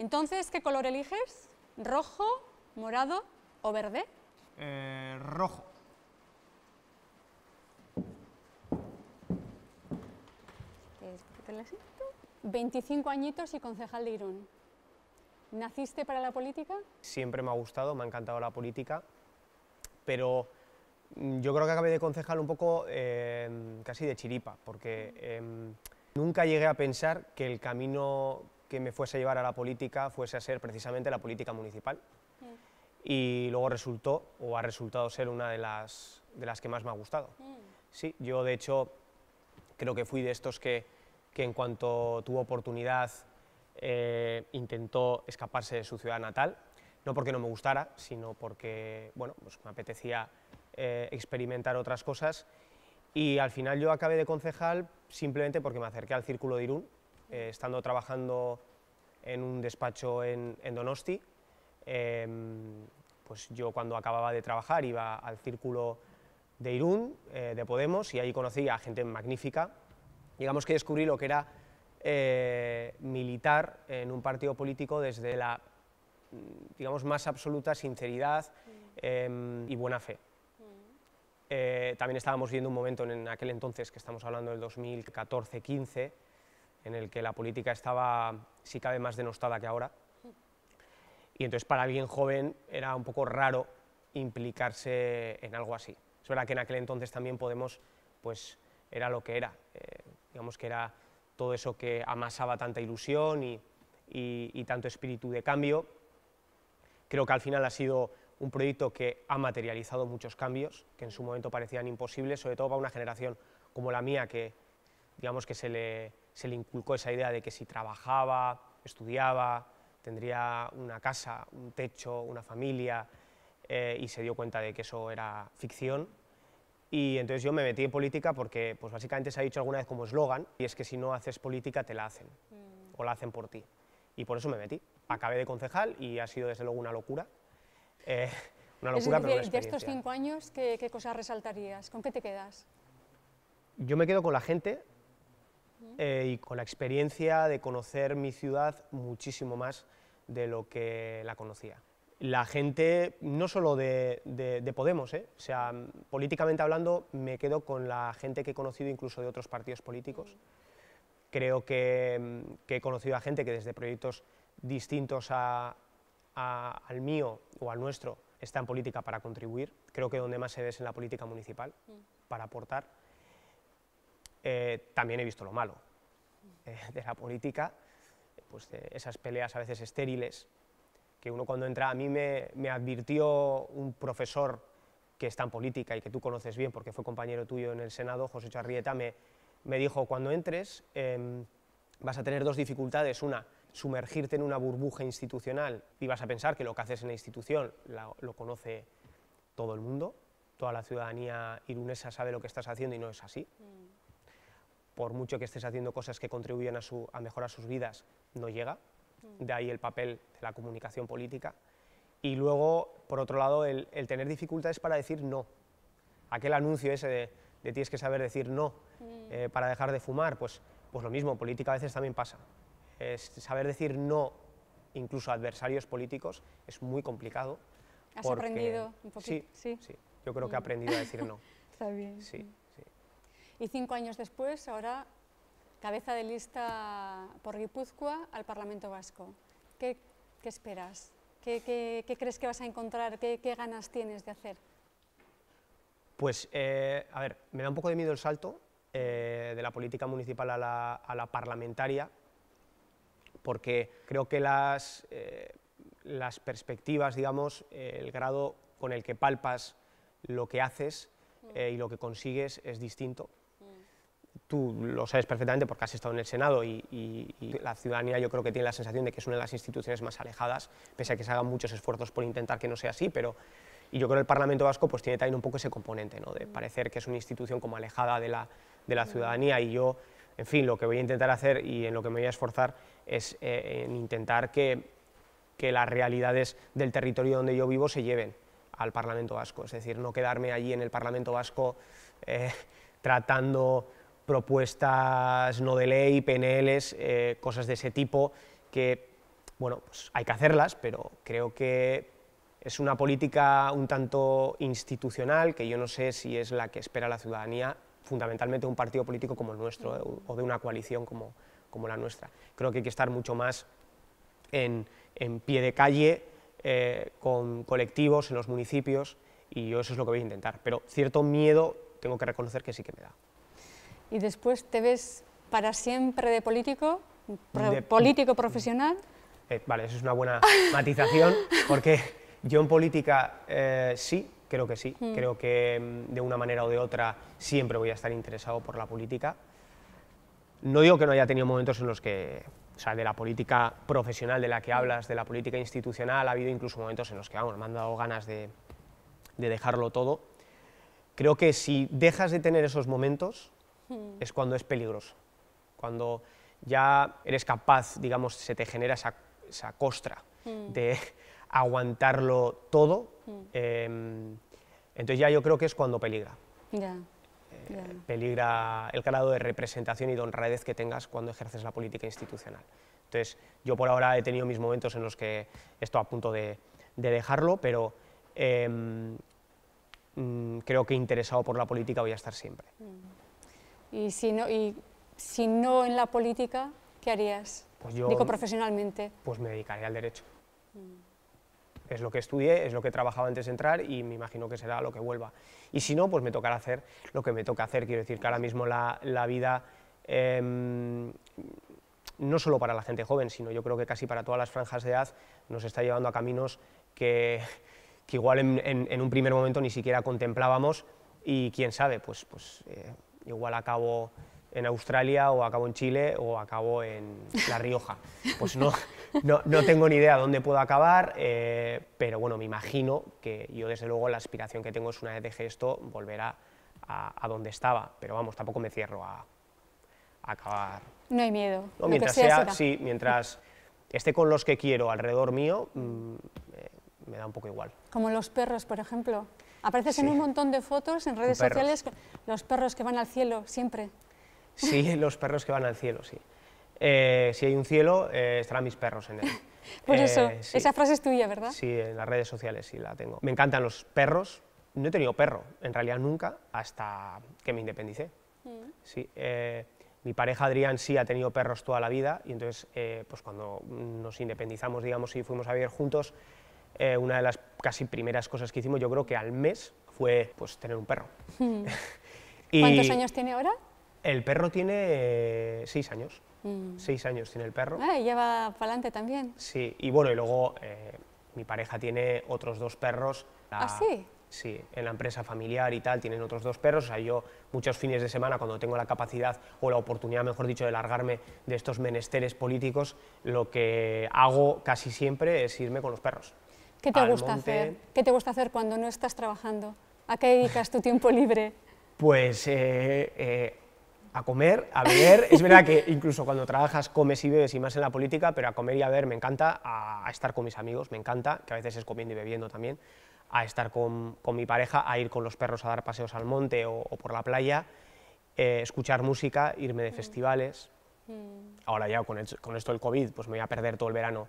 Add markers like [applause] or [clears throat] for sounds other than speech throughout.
Entonces, ¿qué color eliges? ¿Rojo, morado o verde? Eh, rojo. 25 añitos y concejal de Irún. ¿Naciste para la política? Siempre me ha gustado, me ha encantado la política, pero mm, yo creo que acabé de concejal un poco em, casi de chiripa, porque em, nunca llegué a pensar que el camino que me fuese a llevar a la política fuese a ser precisamente la política municipal. Mm. Y luego resultó, o ha resultado ser una de las, de las que más me ha gustado. Mm. Sí, yo de hecho creo que fui de estos que, en cuanto tuvo oportunidad eh, intentó escaparse de su ciudad natal, no porque no me gustara, sino porque bueno, pues me apetecía eh, experimentar otras cosas. Y al final yo acabé de concejal simplemente porque me acerqué al Círculo de Irún, eh, estando trabajando en un despacho en, Donosti. Em, pues yo cuando acababa de trabajar iba al círculo de Irún, eh, de Podemos, y ahí conocí a gente magnífica. Digamos que descubrí lo que era eh, militar en un partido político desde la digamos, más absoluta sinceridad mm. em, y buena fe. Mm. Eh, también estábamos viendo un momento en aquel entonces, que estamos hablando del 2014-15, en el que la política estaba, si cabe, más denostada que ahora. Y entonces para alguien joven era un poco raro implicarse en algo así. Es verdad que en aquel entonces también Podemos, pues era lo que era. Eh, digamos que era todo eso que amasaba tanta ilusión y, y tanto espíritu de cambio. Creo que al final ha sido un proyecto que ha materializado muchos cambios que en su momento parecían imposibles, sobre todo para una generación como la mía que, digamos, que se le se le inculcó esa idea de que si trabajaba, estudiaba, tendría una casa, un techo, una familia, eh, y se dio cuenta de que eso era ficción. Y entonces yo me metí en política porque pues básicamente se ha dicho alguna vez como eslogan, y es que si no haces política te la hacen, mm. o la hacen por ti. Y por eso me metí. Acabé de concejal y ha sido desde luego una locura. Eh, una locura, es de estos cinco años, ¿qué, ¿qué cosas resaltarías? ¿Con qué te quedas? Yo me quedo con la gente, eh, y con la experiencia de conocer mi ciudad muchísimo más de lo que la conocía. La gente, no solo de, Podemos, eh, sea, políticamente hablando, me quedo con la gente que he conocido incluso de otros partidos políticos. Creo que, mm, he conocido a gente que desde proyectos distintos al mío o al nuestro está en política para contribuir. Creo que donde más se ve es en la política municipal, mm. para aportar eh, también he visto lo malo eh, de la política, pues esas peleas a veces estériles, que uno cuando entra, a mí me, advirtió un profesor que está en política y que tú conoces bien porque fue compañero tuyo en el Senado, José Charrieta, me, dijo, cuando entres em, vas a tener dos dificultades, una, sumergirte en una burbuja institucional y vas a pensar que lo que haces en la institución lo conoce todo el mundo, toda la ciudadanía irunesa sabe lo que estás haciendo y no es así. Mm por mucho que estés haciendo cosas que contribuyen a, a mejorar sus vidas, no llega. Mm. De ahí el papel de la comunicación política. Y luego, por otro lado, el, tener dificultades para decir no. Aquel anuncio ese de, de tienes que saber decir no mm. eh, para dejar de fumar, pues, pues lo mismo, política a veces también pasa. saber decir no, incluso a adversarios políticos, es muy complicado. ¿Has aprendido un poquito? Sí, sí, sí, yo creo que he mm. aprendido a decir no. [laughs] Está bien. Sí. Y cinco años después, ahora cabeza de lista por Guipúzcoa al Parlamento Vasco. ¿Qué, esperas? ¿Qué, crees que vas a encontrar? ¿Qué, ganas tienes de hacer? Pues, eh, a ver, me da un poco de miedo el salto eh, de la política municipal a la, parlamentaria, porque creo que las, eh, las perspectivas, digamos, el grado con el que palpas lo que haces mm. y lo que consigues es distinto tú lo sabes perfectamente porque has estado en el Senado y, la ciudadanía yo creo que tiene la sensación de que es una de las instituciones más alejadas, pese a que se hagan muchos esfuerzos por intentar que no sea así, pero y yo creo que el Parlamento Vasco pues tiene también un poco ese componente, ¿no? de mm. parecer que es una institución como alejada de la, de la mm. ciudadanía y yo, en fin, lo que voy a intentar hacer y en lo que me voy a esforzar es eh, en intentar que, que las realidades del territorio donde yo vivo se lleven al Parlamento Vasco, es decir, no quedarme allí en el Parlamento Vasco eh, [laughs] tratando propuestas no de ley, PNLs, eh, cosas de ese tipo, que, bueno, pues hay que hacerlas, pero creo que es una política un tanto institucional, que yo no sé si es la que espera la ciudadanía, fundamentalmente un partido político como el nuestro, eh, o de una coalición como, la nuestra. Creo que hay que estar mucho más en, pie de calle, eh, con colectivos, en los municipios, y eso es lo que voy a intentar. Pero cierto miedo tengo que reconocer que sí que me da y después te ves para siempre de político, político profesional. Eh, vale, eso es una buena [laughs] matización, porque yo en política eh, sí, creo que sí, mm. creo que mm, de una manera o de otra siempre voy a estar interesado por la política. No digo que no haya tenido momentos en los que, o sea, de la política profesional de la que hablas, de la política institucional, ha habido incluso momentos en los que, me han dado ganas de, de dejarlo todo. Creo que si dejas de tener esos momentos, es cuando es peligroso, cuando ya eres capaz, digamos, se te genera esa, costra de [laughs] aguantarlo todo, em, entonces ya yo creo que es cuando peligra. Eh, peligra el grado de representación y de honradez que tengas cuando ejerces la política institucional. Entonces, yo por ahora he tenido mis momentos en los que estoy a punto de, dejarlo, pero em, mm, creo que interesado por la política voy a estar siempre. Y si no, y si no en la política, ¿qué harías? Pues Digo profesionalmente. Pues me dedicaré al derecho. Mm. Es lo que estudié, es lo que he trabajado antes de entrar y me imagino que será lo que vuelva. Y si no, pues me tocará hacer lo que me toca hacer. Quiero decir que ahora mismo la, vida, em, no solo para la gente joven, sino yo creo que casi para todas las franjas de edad, nos está llevando a caminos que, igual en, un primer momento ni siquiera contemplábamos y quién sabe, pues... pues eh, igual acabo en Australia o acabo en Chile o acabo en La Rioja. Pues no, no, tengo ni idea dónde puedo acabar, eh, pero bueno, me imagino que yo desde luego la aspiración que tengo es una vez deje esto volver a, donde estaba, pero vamos, tampoco me cierro a, acabar. No hay miedo. mientras sea, sí, mientras esté con los que quiero alrededor mío, mm, eh, me da un poco igual. Como los perros, por ejemplo. Apareces en un montón de fotos en redes sociales, los perros que van al cielo, siempre. Sí, [laughs] los perros que van al cielo, sí. Eh, si hay un cielo, eh, estarán mis perros en él. [laughs] Por pues eh, eso, esa frase es tuya, ¿verdad? Sí, en las redes sociales sí la tengo. Me encantan los perros. No he tenido perro, en realidad nunca, hasta que me independicé. Mm. Sí, mi pareja Adrián sí ha tenido perros toda la vida y entonces pues cuando nos independizamos, digamos, y fuimos a vivir juntos, eh, una de las casi primeras cosas que hicimos, yo creo que al mes, fue pues, tener un perro. Hmm. [laughs] y ¿Cuántos años tiene ahora? El perro tiene eh, seis años. Hmm. Seis años tiene el perro. Ah, y lleva para adelante también. Sí, y bueno, y luego eh, mi pareja tiene otros dos perros. ¿Ah, sí? Sí, en la empresa familiar y tal tienen otros dos perros. O sea, yo muchos fines de semana, cuando tengo la capacidad o la oportunidad, mejor dicho, de largarme de estos menesteres políticos, lo que hago casi siempre es irme con los perros. ¿Qué te gusta hacer? ¿Qué te gusta hacer cuando no estás trabajando? ¿A qué dedicas tu tiempo libre? Pues eh, eh, a comer, a beber. [laughs] es verdad que incluso cuando trabajas comes y bebes y más en la política, pero a comer y a beber me encanta, a, estar con mis amigos me encanta, que a veces es comiendo y bebiendo también, a estar con, mi pareja, a ir con los perros a dar paseos al monte o, por la playa, eh, escuchar música, irme de mm. festivales. Mm. Ahora ya con, con esto del COVID, pues me voy a perder todo el verano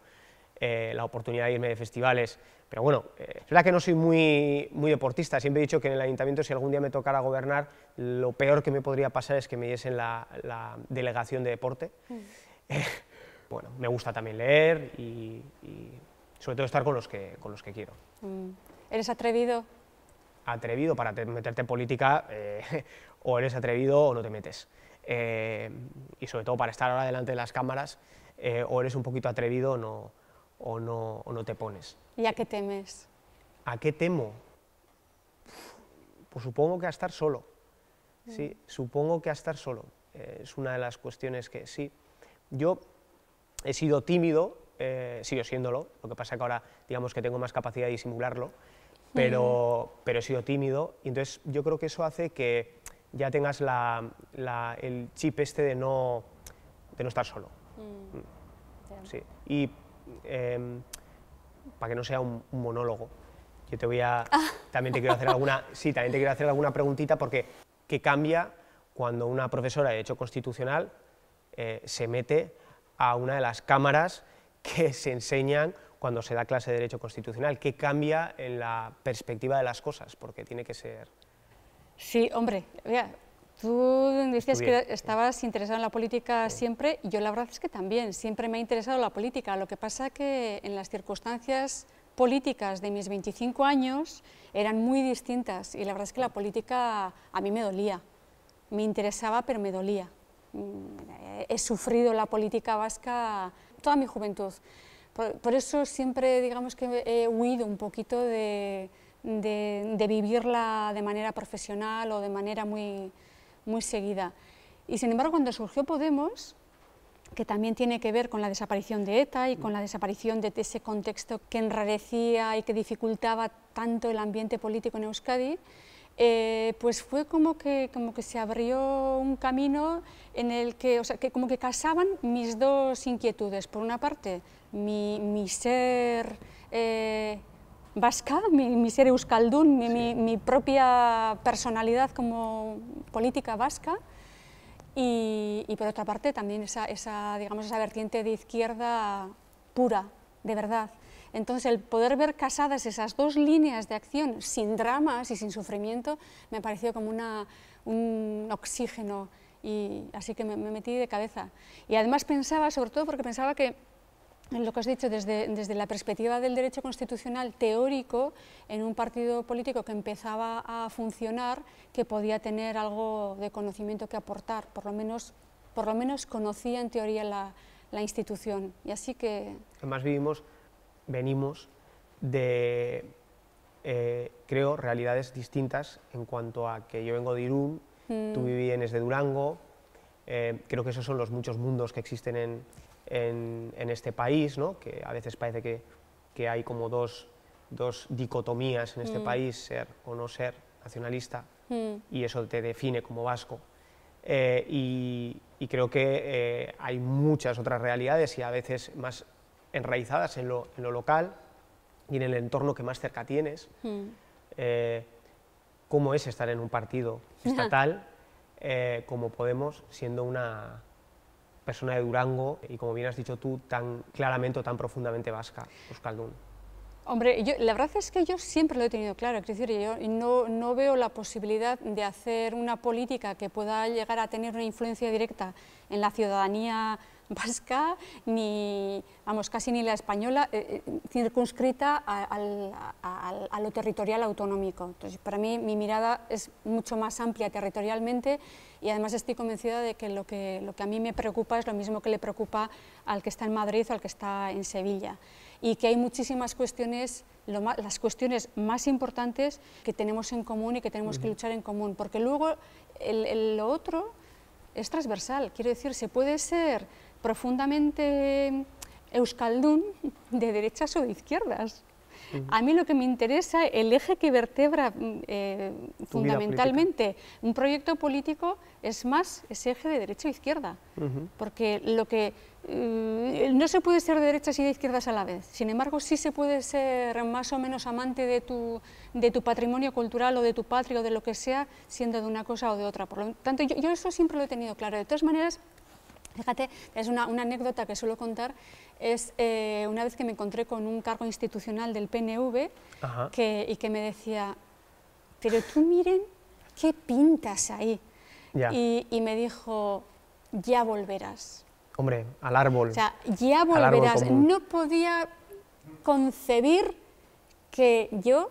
eh, la oportunidad de irme de festivales. Pero bueno, eh, es verdad que no soy muy, muy deportista, siempre he dicho que en el ayuntamiento si algún día me tocara gobernar, lo peor que me podría pasar es que me diesen la, delegación de deporte. Mm. [laughs] Eh, bueno, me gusta también leer y, sobre todo estar con los que, con los que quiero. Mm. ¿Eres atrevido? Atrevido para meterte en política, [laughs] o eres atrevido o no te metes. y sobre todo para estar ahora delante de las cámaras, o eres un poquito atrevido o no o no, te pones. ¿Y a qué temes? ¿A qué temo? Pues supongo que a estar solo. Mm. Sí, supongo que a estar solo. Eh, es una de las cuestiones que sí. Yo he sido tímido, eh, sigo siéndolo, lo que pasa es que ahora digamos que tengo más capacidad de disimularlo, pero, pero he sido tímido y entonces yo creo que eso hace que ya tengas el chip este de no, no estar solo. Mm. Mm. Sí. Em, para que no sea un, monólogo. Yo te voy a... Ah. También te quiero hacer alguna... [laughs] Sí, también te quiero hacer alguna preguntita porque ¿qué cambia cuando una profesora de Derecho Constitucional eh, se mete a una de las cámaras que se enseñan cuando se da clase de Derecho Constitucional? ¿Qué cambia en la perspectiva de las cosas? Porque tiene que ser... Sí, hombre, mira, Tú decías que estabas interesado en la política siempre, y yo la verdad es que también, siempre me ha interesado la política. Lo que pasa que en las circunstancias políticas de mis 25 años eran muy distintas y la verdad es que la política a mí me dolía. Me interesaba, pero me dolía. Mm, he sufrido la política vasca toda mi juventud. Por, eso siempre, digamos que he huido un poquito de vivirla de manera profesional o de manera muy, muy seguida. Y sin embargo, cuando surgió Podemos, que también tiene que ver con la desaparición de ETA y con la desaparición de ese contexto que enrarecía y que dificultaba tanto el ambiente político en Euskadi, eh, pues fue como que, como que se abrió un camino en el que, o sea, que como que casaban mis dos inquietudes. Por una parte, mi, mi ser eh, vasca, mi, ser euskaldun, mi, propia personalidad como política vasca. Y, por otra parte también esa, digamos, esa vertiente de izquierda pura, de verdad. Entonces, el poder ver casadas esas dos líneas de acción sin dramas y sin sufrimiento me pareció como un oxígeno y así que me, metí de cabeza. Y además pensaba, sobre todo porque pensaba que lo que has dicho, desde, la perspectiva del derecho constitucional teórico, en un partido político que empezaba a funcionar, que podía tener algo de conocimiento que aportar, por lo menos, por lo menos conocía en teoría la, la institución. Y así que... Además vivimos, venimos de, eh, creo, realidades distintas en cuanto a que yo vengo de Irún, tú mm. vienes de Durango, eh, creo que esos son los muchos mundos que existen en en, este país, ¿no? que a veces parece que, que hay como dos, dos, dicotomías en este mm. país, ser o no ser nacionalista, mm. y eso te define como vasco. Eh, y, creo que eh, hay muchas otras realidades y a veces más enraizadas en lo, local y en el entorno que más cerca tienes. Mm. Eh, ¿Cómo es estar en un partido [laughs] estatal como Podemos siendo una persona de Durango y, como bien has dicho tú, tan claramente o tan profundamente vasca, Euskaldun. Hombre, la verdad es que yo siempre lo he tenido claro, es decir, yo no, no, veo la posibilidad de hacer una política que pueda llegar a tener una influencia directa en la ciudadanía [laughs] vasca, ni, vamos, casi ni la española, eh, eh, circunscrita a, lo territorial autonómico. Entonces, para mí mi mirada es mucho más amplia territorialmente y además estoy convencida de que lo, que lo que a mí me preocupa es lo mismo que le preocupa al que está en Madrid o al que está en Sevilla. Y que hay muchísimas cuestiones las cuestiones más importantes que tenemos en común y que tenemos que luchar en común, porque luego el, lo otro es transversal, quiero decir, se puede ser profundamente euskaldun de derechas o de izquierdas. A mí lo que me interesa, el eje que vertebra mm, eh, fundamentalmente un proyecto político es más ese eje de derecha e izquierda, porque lo que eh, no se puede ser de derechas y de izquierdas a la vez. Sin embargo, sí se puede ser más o menos amante de tu, de tu patrimonio cultural o de tu patria o de lo que sea, siendo de una cosa o de otra. Por lo tanto, yo eso siempre lo he tenido claro. De todas maneras, Fíjate, es una, anécdota que suelo contar, es eh, una vez que me encontré con un cargo institucional del PNV y que me decía, pero tú miren qué pintas ahí. Y, me dijo, ya volverás. Hombre, al árbol. O sea, ya volverás. No podía concebir que yo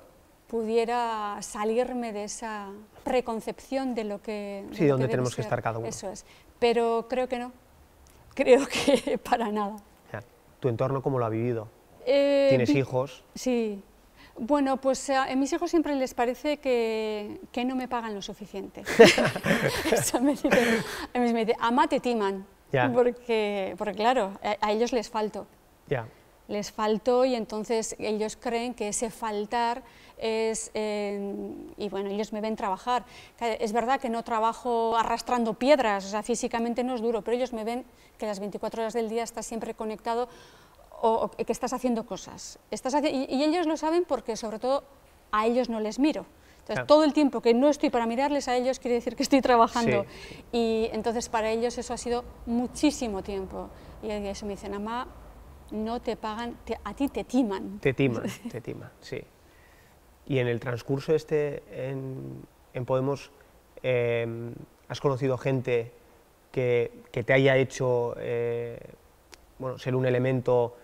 pudiera salirme de esa preconcepción de lo que... Sí, de, dónde tenemos que estar cada uno. Eso es. Pero creo que no, creo que [laughs] para nada. ¿Tu entorno cómo lo ha vivido? Eh, ¿Tienes hijos? Sí. Bueno, pues eh, a mis hijos siempre les parece que, no me pagan lo suficiente. [laughs] [laughs] A me me dice, ama te timan, porque, porque claro, a, ellos les falto. Ya les faltó y entonces ellos creen que ese faltar es, y bueno, ellos me ven trabajar. Es verdad que no trabajo arrastrando piedras, o sea, físicamente no es duro, pero ellos me ven que las 24 horas del día estás siempre conectado o, que estás haciendo cosas. Estás y, ellos lo saben porque sobre todo a ellos no les miro. Entonces, todo el tiempo que no estoy para mirarles a ellos quiere decir que estoy trabajando. Y entonces para ellos eso ha sido muchísimo tiempo. Y eso me dicen, mamá, no te pagan, te, a ti te timan. Te timan, te timan, sí. Y en el transcurso este, en, Podemos, em, ¿has conocido gente que, te haya hecho eh, bueno, ser un elemento,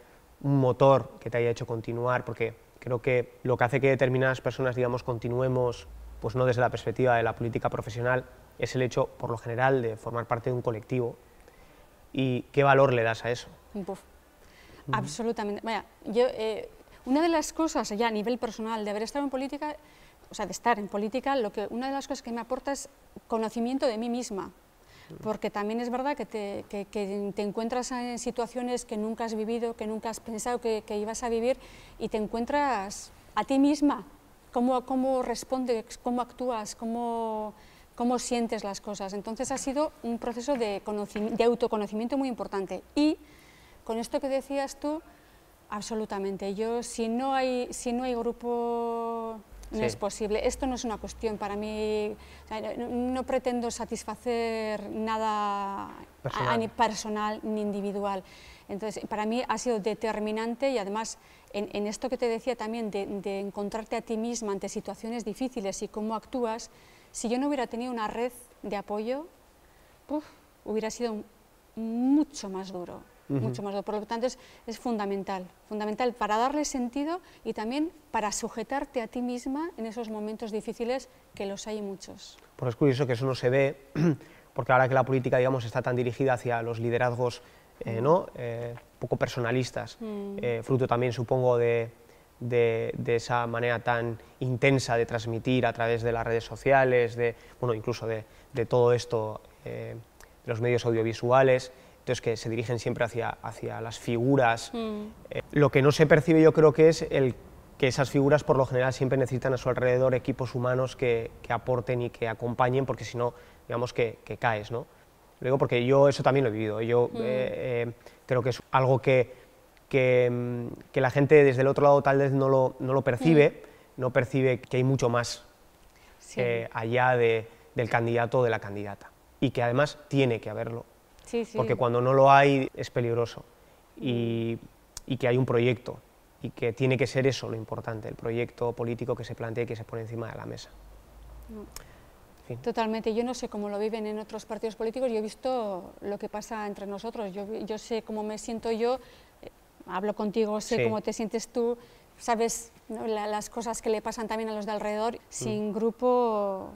un motor que te haya hecho continuar? Porque creo que lo que hace que determinadas personas, digamos, continuemos, pues no desde la perspectiva de la política profesional, es el hecho, por lo general, de formar parte de un colectivo. ¿Y qué valor le das a eso? Absolutamente. Vaya, yo, eh, una de las cosas ya a nivel personal de haber estado en política, o sea, de estar en política, lo que, una de las cosas que me aporta es conocimiento de mí misma. Porque también es verdad que te, te, encuentras en situaciones que nunca has vivido, que nunca has pensado que, ibas a vivir y te encuentras a ti misma, cómo, cómo respondes, cómo actúas, cómo, cómo sientes las cosas. Entonces ha sido un proceso de, de autoconocimiento muy importante. Y con esto que decías tú, absolutamente. Yo, si no hay, si no hay grupo, no es posible. Esto no es una cuestión para mí, no, pretendo satisfacer nada personal. ni personal ni individual. Entonces, para mí ha sido determinante y además en, esto que te decía también de, encontrarte a ti misma ante situaciones difíciles y cómo actúas, si yo no hubiera tenido una red de apoyo, hubiera sido mucho más duro más Por lo tanto, es, fundamental, fundamental para darle sentido y también para sujetarte a ti misma en esos momentos difíciles que los hay muchos. Por pues es curioso que eso no se ve, [clears throat] porque ahora que la política, digamos, está tan dirigida hacia los liderazgos, eh, ¿no? Eh, poco personalistas, mm. eh, fruto también, supongo, de, esa manera tan intensa de transmitir a través de las redes sociales, incluso de, de todo esto, de los medios audiovisuales entonces que se dirigen siempre hacia, hacia las figuras. Mm. Eh, lo que no se percibe yo creo que es el que esas figuras por lo general siempre necesitan a su alrededor equipos humanos que, que aporten y que acompañen, porque si no, digamos que, caes, ¿no? Lo digo porque yo eso también lo he vivido, yo mm. eh, eh, creo que es algo que, mm, que, la gente desde el otro lado tal vez no lo, no lo percibe, no percibe que hay mucho más allá del candidato o de la candidata, y que además tiene que haberlo, porque cuando no lo hay es peligroso y, que hay un proyecto y que tiene que ser eso lo importante, el proyecto político que se plantea y que se pone encima de la mesa. Totalmente, yo no sé cómo lo viven en otros partidos políticos, yo he visto lo que pasa entre nosotros, yo, yo sé cómo me siento yo, eh, hablo contigo, sé cómo te sientes tú, sabes las cosas que le pasan también a los de alrededor, mm. sin grupo...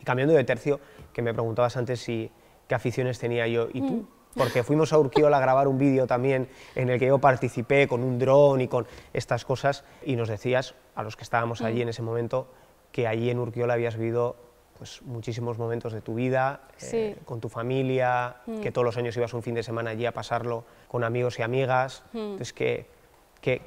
Y cambiando de tercio, que me preguntabas antes si qué aficiones tenía yo y tú. Mm. Porque fuimos a Urquiola a grabar un vídeo también en el que yo participé con un dron y con estas cosas y nos decías a los que estábamos allí mm. en ese momento que allí en Urquiola habías vivido pues, muchísimos momentos de tu vida, eh, con tu familia, mm. que todos los años ibas un fin de semana allí a pasarlo con amigos y amigas. Entonces, ¿qué,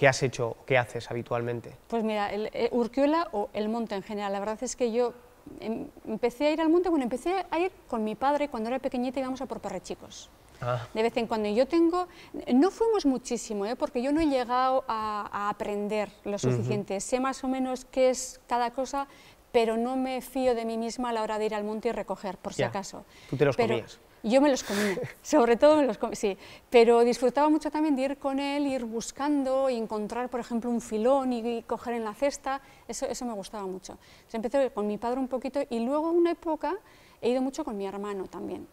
has hecho, qué haces habitualmente? Pues mira, eh, Urquiola o el monte en general, la verdad es que yo Em, empecé a ir al monte, bueno, empecé a ir con mi padre cuando era pequeñita íbamos a por perrechicos. chicos ah. De vez en cuando yo tengo, no fuimos muchísimo, ¿eh? porque yo no he llegado a, aprender lo suficiente. Sé más o menos qué es cada cosa, pero no me fío de mí misma a la hora de ir al monte y recoger, por si acaso. Tú te los yo me los comía, [laughs] sobre todo me los comía, sí. Pero disfrutaba mucho también de ir con él, ir buscando y encontrar, por ejemplo, un filón y, coger en la cesta, eso, me gustaba mucho. se empecé con mi padre un poquito y luego una época he ido mucho con mi hermano también.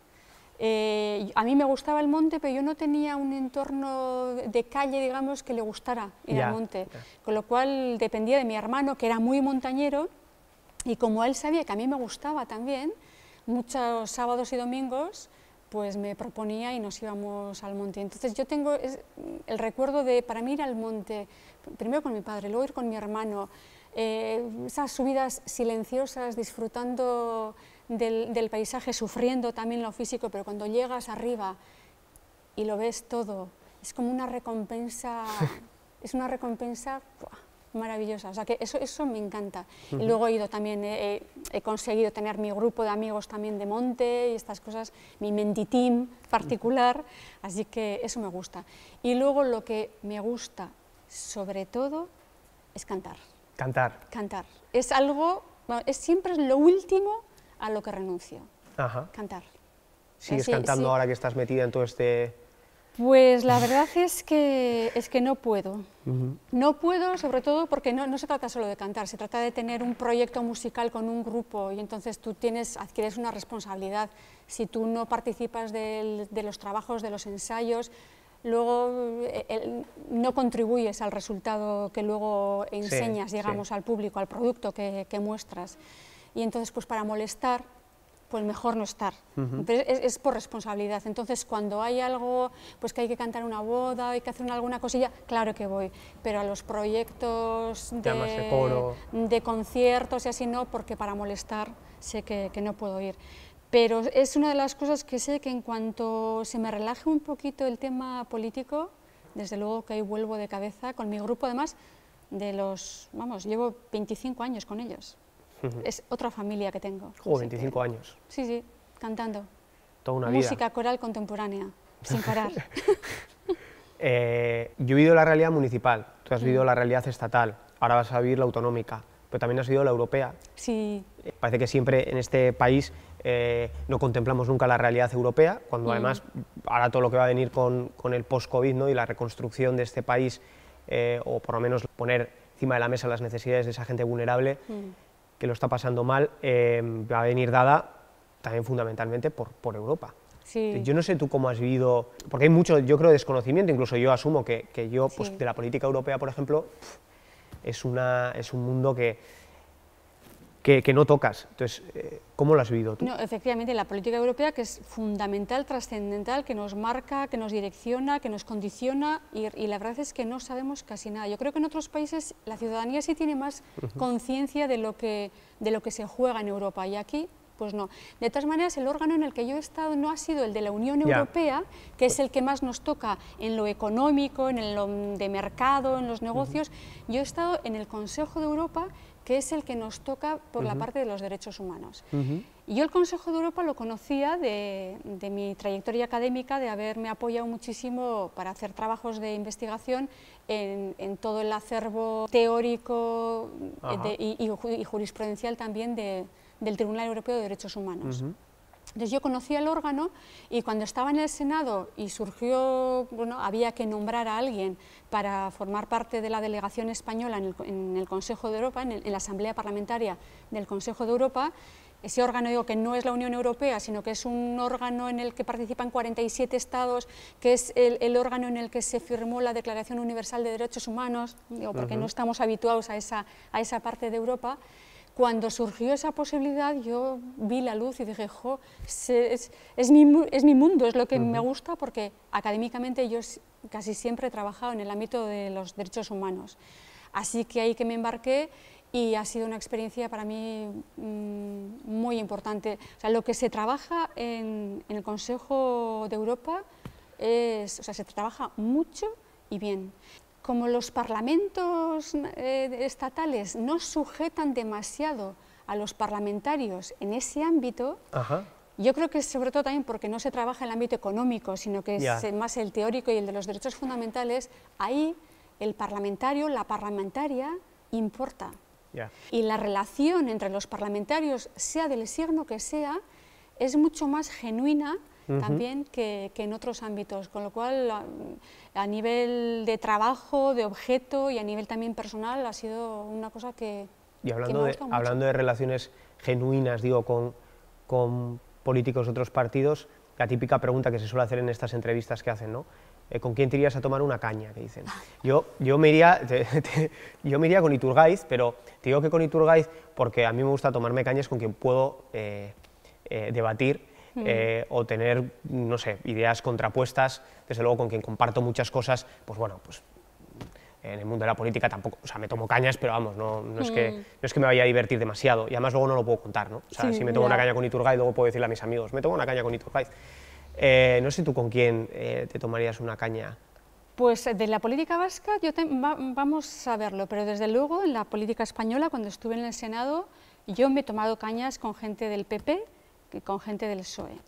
Eh, a mí me gustaba el monte, pero yo no tenía un entorno de calle, digamos, que le gustara ir al monte. Con lo cual dependía de mi hermano, que era muy montañero, y como él sabía que a mí me gustaba también, muchos sábados y domingos pues me proponía y nos íbamos al monte. Entonces yo tengo el recuerdo de, para mí ir al monte, primero con mi padre, luego ir con mi hermano, eh, esas subidas silenciosas, disfrutando del, paisaje, sufriendo también lo físico, pero cuando llegas arriba y lo ves todo, es como una recompensa, [laughs] es una recompensa maravillosa. O sea, que eso, eso me encanta. Y luego he ido también, eh, eh, he conseguido tener mi grupo de amigos también de monte y estas cosas, mi team particular, así que eso me gusta. Y luego lo que me gusta sobre todo es cantar. Cantar. Cantar. Es algo, bueno, es siempre lo último a lo que renuncio. Cantar. ¿Sigues es cantando ahora que estás metida en todo este pues la verdad es que, es que no puedo. No puedo, sobre todo porque no, se trata solo de cantar, se trata de tener un proyecto musical con un grupo y entonces tú tienes, adquieres una responsabilidad. Si tú no participas de los trabajos, de los ensayos, luego eh, no contribuyes al resultado que luego enseñas, llegamos al público, al producto que, que muestras. Y entonces, pues para molestar, pues mejor no estar. es, por responsabilidad. Entonces, cuando hay algo, pues que hay que cantar una boda, hay que hacer alguna cosilla, claro que voy. Pero a los proyectos de, de conciertos y así no, porque para molestar sé que, que no puedo ir. Pero es una de las cosas que sé que en cuanto se me relaje un poquito el tema político, desde luego que ahí vuelvo de cabeza con mi grupo, además, de los, vamos, llevo 25 años con ellos. Es otra familia que tengo. Oh, 25 años. Sí, sí, cantando. Toda una Música vida. Música coral contemporánea, sin parar. [laughs] Eh, yo he vivido la realidad municipal, tú has vivido la realidad estatal, ahora vas a vivir la autonómica, pero también has vivido la europea. Sí. Eh, parece que siempre en este país eh, no contemplamos nunca la realidad europea, cuando mm. además ahora todo lo que va a venir con, el post-COVID y la reconstrucción de este país, o por lo menos poner encima de la mesa las necesidades de esa gente vulnerable, mm que lo está pasando mal, eh, va a venir dada también fundamentalmente por, por Europa. Yo no sé tú cómo has vivido, porque hay mucho, yo creo, desconocimiento, incluso yo asumo que, yo, pues de la política europea, por ejemplo, es, una, es un mundo que, que, no tocas. Entonces, eh, ¿cómo lo has vivido tú? No, efectivamente, la política europea que es fundamental, trascendental, que nos marca, que nos direcciona, que nos condiciona y, la verdad es que no sabemos casi nada. Yo creo que en otros países la ciudadanía sí tiene más conciencia de, lo que, de lo que se juega en Europa y aquí pues no. De todas maneras, el órgano en el que yo he estado no ha sido el de la Unión Europea, que es el que más nos toca en lo económico, en lo de mercado, en los negocios. Yo he estado en el Consejo de Europa, que es el que nos toca por la parte de los derechos humanos. Y yo el Consejo de Europa lo conocía de, mi trayectoria académica, de haberme apoyado muchísimo para hacer trabajos de investigación en, todo el acervo teórico eh, y, jurisprudencial también del Tribunal Europeo de Derechos Humanos yo conocía el órgano y cuando estaba en el Senado y surgió, bueno, había que nombrar a alguien para formar parte de la delegación española en el, Consejo de Europa, en, la Asamblea Parlamentaria del Consejo de Europa, ese órgano digo que no es la Unión Europea, sino que es un órgano en el que participan 47 estados, que es el, órgano en el que se firmó la Declaración Universal de Derechos Humanos, digo, porque no estamos habituados a a esa parte de Europa cuando surgió esa posibilidad, yo vi la luz y dije, jo, es, es, mi, mundo, es lo que me gusta, porque académicamente yo casi siempre he trabajado en el ámbito de los derechos humanos. Así que ahí que me embarqué y ha sido una experiencia para mí mm, muy importante. sea, lo que se trabaja en, el Consejo de Europa es, se trabaja mucho y bien como los parlamentos eh, estatales no sujetan demasiado a los parlamentarios en ese ámbito, yo creo que sobre todo también porque no se trabaja en el ámbito económico, sino que es eh, más el teórico y el de los derechos fundamentales, ahí el parlamentario, la parlamentaria, importa. Y la relación entre los parlamentarios, sea del signo que sea, es mucho más genuina también que, en otros ámbitos, con lo cual a, nivel de trabajo, de objeto y a nivel también personal ha sido una cosa que... Y hablando, de, hablando de relaciones genuinas, digo, con, políticos de otros partidos, la típica pregunta que se suele hacer en estas entrevistas que hacen, ¿no? Eh, ¿con quién te irías a tomar una caña? Que dicen. [laughs] Yo, yo, me iría, yo con Iturgaiz, pero te digo que con Iturgaiz porque a mí me gusta tomarme cañas con quien puedo eh, eh, debatir eh, o tener, no sé, ideas contrapuestas, desde luego con quien comparto muchas cosas, pues bueno, pues mm, en el mundo de la política tampoco, o sea, me tomo cañas, pero vamos, no, no, es, que, mm. es que me vaya a divertir demasiado. Y además luego no lo puedo contar, ¿no? O sea, si me tomo una caña con Iturgaiz, luego puedo decirle a mis amigos, me tomo una caña con Iturgaiz. Eh, no sé tú con quién eh, te tomarías una caña. Pues de la política vasca yo vamos a verlo, pero desde luego en la política española, cuando estuve en el Senado, yo me he tomado cañas con gente del PP, con gente del PSOE,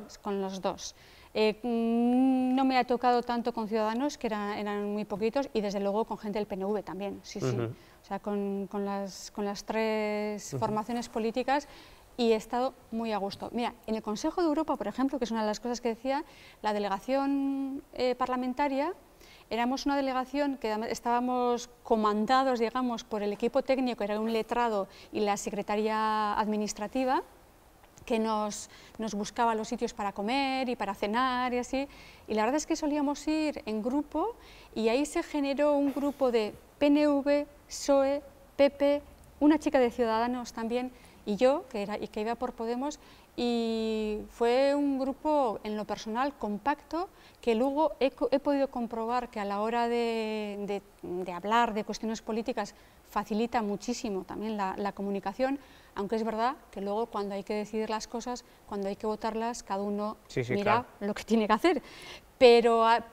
pues, con los dos. Eh, mm, no me ha tocado tanto con Ciudadanos, que eran, eran muy poquitos, y desde luego con gente del PNV también, sí, sí. O sea, con, las, con las tres formaciones políticas y he estado muy a gusto. Mira, en el Consejo de Europa, por ejemplo, que es una de las cosas que decía, la delegación eh, parlamentaria, éramos una delegación que estábamos comandados, digamos, por el equipo técnico, era un letrado y la secretaría administrativa, que nos, buscaba los sitios para comer y para cenar y así. Y la verdad es que solíamos ir en grupo y ahí se generó un grupo de PNV, PSOE, PP, una chica de Ciudadanos también y yo, que, iba por Podemos, y fue un grupo en lo personal compacto que luego he, podido comprobar que a la hora de, hablar de cuestiones políticas facilita muchísimo también la comunicación, aunque es verdad que luego cuando hay que decidir las cosas, cuando hay que votarlas, cada uno mira lo que tiene que hacer. Pero, ah,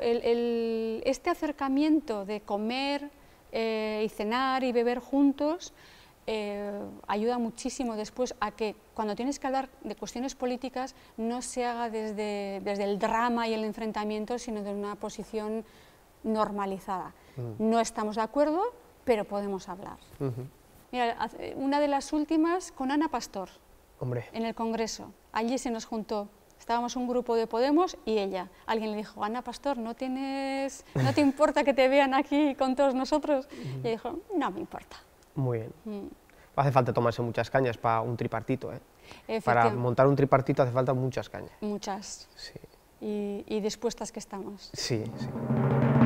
este acercamiento de comer eh, y cenar y beber juntos eh, ayuda muchísimo después a que cuando tienes que hablar de cuestiones políticas no se haga desde, el drama y el enfrentamiento, sino de una posición normalizada. No estamos de acuerdo, pero podemos hablar. Mira, una de las últimas con Ana Pastor. Hombre. En el Congreso. Allí se nos juntó. Estábamos un grupo de Podemos y ella. Alguien le dijo, Ana Pastor, ¿no, tienes, ¿no te importa que te vean aquí con todos nosotros? Mm. Y dijo, no me importa. Muy bien. Mm. Hace falta tomarse muchas cañas para un tripartito. ¿eh? Para montar un tripartito hace falta muchas cañas. Muchas. Sí. Y, y dispuestas que estamos. Sí, sí.